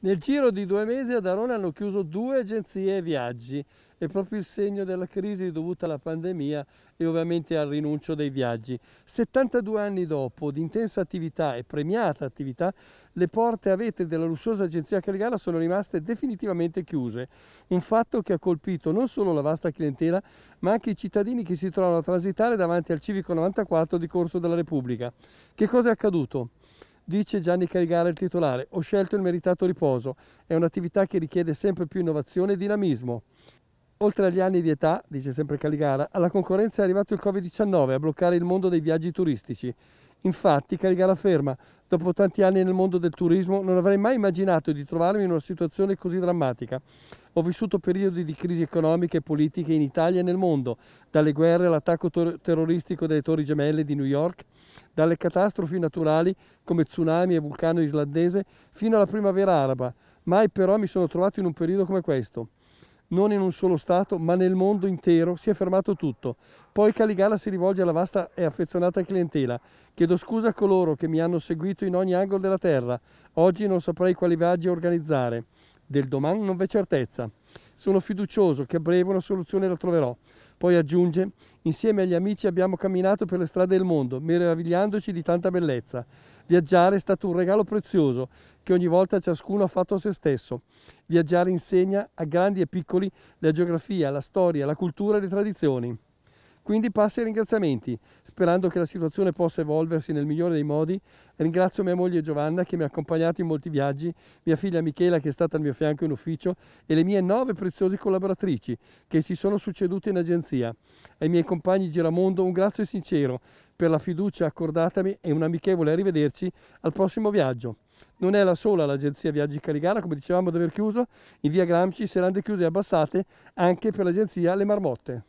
Nel giro di due mesi ad Arona hanno chiuso due agenzie viaggi, è proprio il segno della crisi dovuta alla pandemia e ovviamente al rinuncio dei viaggi. 72 anni dopo di intensa attività e premiata attività, le porte a avete della lussuosa agenzia Caligala sono rimaste definitivamente chiuse, un fatto che ha colpito non solo la vasta clientela, ma anche i cittadini che si trovano a transitare davanti al Civico 94 di Corso della Repubblica. Che cosa è accaduto? Dice Gianni Caligara il titolare, ho scelto il meritato riposo, è un'attività che richiede sempre più innovazione e dinamismo. Oltre agli anni di età, dice sempre Caligara, alla concorrenza è arrivato il Covid-19 a bloccare il mondo dei viaggi turistici. Infatti, Caligara afferma, dopo tanti anni nel mondo del turismo non avrei mai immaginato di trovarmi in una situazione così drammatica. Ho vissuto periodi di crisi economiche e politiche in Italia e nel mondo, dalle guerre all'attacco ter- terroristico delle Torri Gemelle di New York, dalle catastrofi naturali come tsunami e vulcano islandese, fino alla primavera araba. Mai però mi sono trovato in un periodo come questo non in un solo Stato, ma nel mondo intero, si è fermato tutto. Poi Caligala si rivolge alla vasta e affezionata clientela. Chiedo scusa a coloro che mi hanno seguito in ogni angolo della terra. Oggi non saprei quali viaggi organizzare del domani non v'è certezza. Sono fiducioso che a breve una soluzione la troverò. Poi aggiunge, insieme agli amici abbiamo camminato per le strade del mondo, meravigliandoci di tanta bellezza. Viaggiare è stato un regalo prezioso che ogni volta ciascuno ha fatto a se stesso. Viaggiare insegna a grandi e piccoli la geografia, la storia, la cultura e le tradizioni. Quindi passi e ringraziamenti, sperando che la situazione possa evolversi nel migliore dei modi. Ringrazio mia moglie Giovanna che mi ha accompagnato in molti viaggi, mia figlia Michela che è stata al mio fianco in ufficio e le mie nove preziose collaboratrici che si sono succedute in agenzia. Ai miei compagni Giramondo un grazie sincero per la fiducia accordatami e un amichevole arrivederci al prossimo viaggio. Non è la sola l'agenzia Viaggi Caligara, come dicevamo, ad aver chiuso. In via Gramsci saranno chiuse e abbassate anche per l'agenzia Le Marmotte.